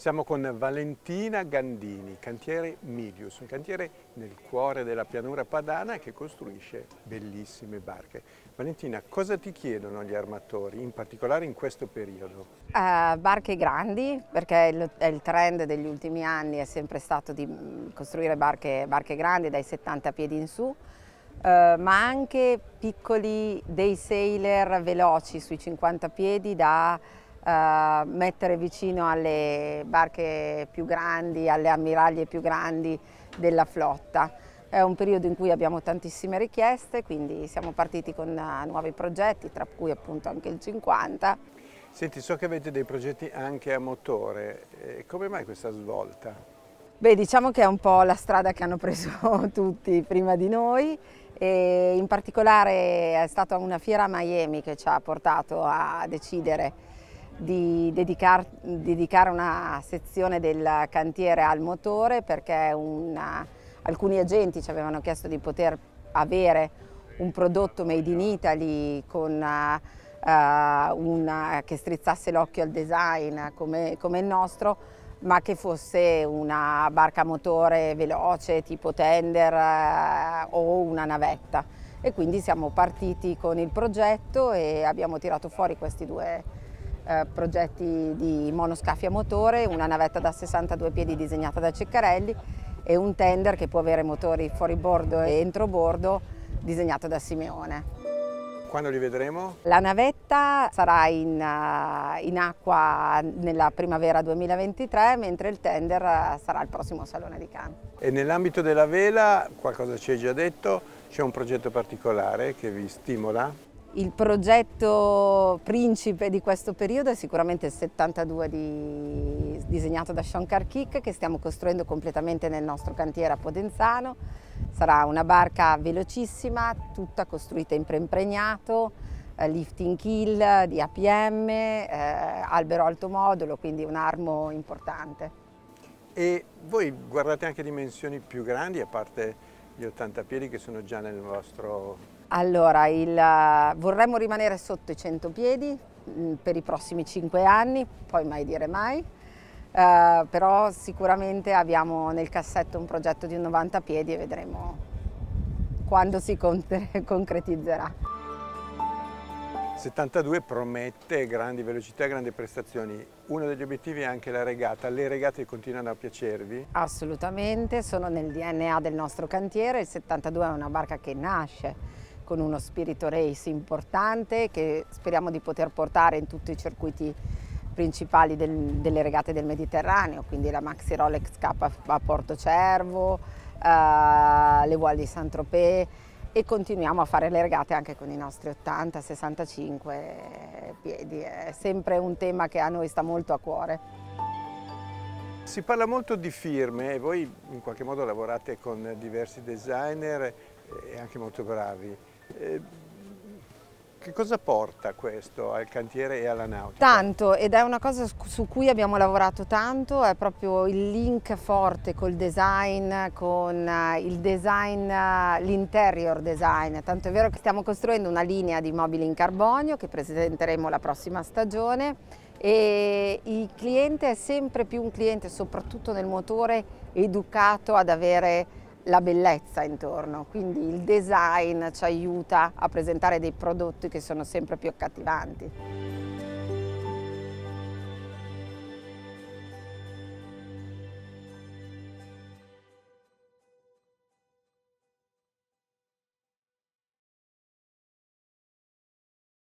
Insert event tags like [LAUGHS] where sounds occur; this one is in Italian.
Siamo con Valentina Gandini, cantiere Milius, un cantiere nel cuore della pianura padana che costruisce bellissime barche. Valentina, cosa ti chiedono gli armatori, in particolare in questo periodo? Uh, barche grandi, perché è il trend degli ultimi anni è sempre stato di mm, costruire barche, barche grandi dai 70 piedi in su, uh, ma anche piccoli dei sailor veloci sui 50 piedi da eh, mettere vicino alle barche più grandi, alle ammiraglie più grandi della flotta. È un periodo in cui abbiamo tantissime richieste, quindi siamo partiti con eh, nuovi progetti, tra cui appunto anche il 50. Senti, so che avete dei progetti anche a motore, eh, come mai questa svolta? Beh, diciamo che è un po' la strada che hanno preso [LAUGHS] tutti prima di noi e in particolare è stata una fiera a Miami che ci ha portato a decidere di dedicar, dedicare una sezione del cantiere al motore perché una, alcuni agenti ci avevano chiesto di poter avere un prodotto made in Italy con, uh, eh, una, che strizzasse l'occhio al design come, come il nostro ma che fosse una barca motore veloce tipo tender eh, o una navetta e quindi siamo partiti con il progetto e abbiamo tirato fuori questi due eh, progetti di monoscafi a motore, una navetta da 62 piedi disegnata da Ceccarelli e un tender che può avere motori fuori bordo e entro bordo disegnato da Simeone. Quando li vedremo? La navetta sarà in, eh, in acqua nella primavera 2023, mentre il tender eh, sarà il prossimo Salone di Cannes. E nell'ambito della vela, qualcosa ci hai già detto, c'è un progetto particolare che vi stimola? Il progetto principe di questo periodo è sicuramente il 72 di, disegnato da Sean Carkick che stiamo costruendo completamente nel nostro cantiere a Podenzano. Sarà una barca velocissima, tutta costruita in preimpregnato, eh, lifting kill di APM, eh, albero alto modulo, quindi un armo importante. E voi guardate anche dimensioni più grandi a parte gli 80 piedi che sono già nel vostro... Allora, il, vorremmo rimanere sotto i 100 piedi mm, per i prossimi 5 anni, poi mai dire mai, eh, però sicuramente abbiamo nel cassetto un progetto di 90 piedi e vedremo quando si [LAUGHS] concretizzerà. 72 promette grandi velocità, grandi prestazioni. Uno degli obiettivi è anche la regata. Le regate continuano a piacervi? Assolutamente, sono nel DNA del nostro cantiere. Il 72 è una barca che nasce con uno spirito race importante che speriamo di poter portare in tutti i circuiti principali del, delle regate del Mediterraneo, quindi la Maxi Rolex K a Porto Cervo, eh, le Wall di Saint-Tropez, e continuiamo a fare le regate anche con i nostri 80-65 piedi, è sempre un tema che a noi sta molto a cuore. Si parla molto di firme e voi in qualche modo lavorate con diversi designer e anche molto bravi. Eh, che cosa porta questo al cantiere e alla nautica? Tanto, ed è una cosa su cui abbiamo lavorato tanto, è proprio il link forte col design, con eh, il design, eh, l'interior design. Tanto è vero che stiamo costruendo una linea di mobili in carbonio che presenteremo la prossima stagione e il cliente è sempre più un cliente, soprattutto nel motore, educato ad avere la bellezza intorno, quindi il design ci aiuta a presentare dei prodotti che sono sempre più accattivanti.